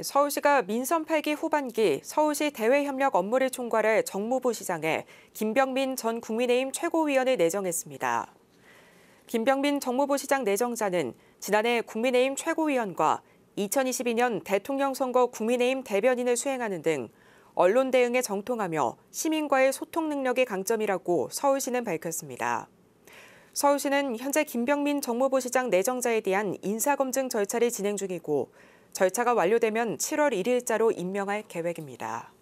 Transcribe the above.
서울시가 민선 8기 후반기 서울시 대외협력 업무를 총괄할 정무부 시장에 김병민 전 국민의힘 최고위원을 내정했습니다. 김병민 정무부 시장 내정자는 지난해 국민의힘 최고위원과 2022년 대통령 선거 국민의힘 대변인을 수행하는 등 언론 대응에 정통하며 시민과의 소통 능력이 강점이라고 서울시는 밝혔습니다. 서울시는 현재 김병민 정무부 시장 내정자에 대한 인사검증 절차를 진행 중이고 절차가 완료되면 7월 1일자로 임명할 계획입니다.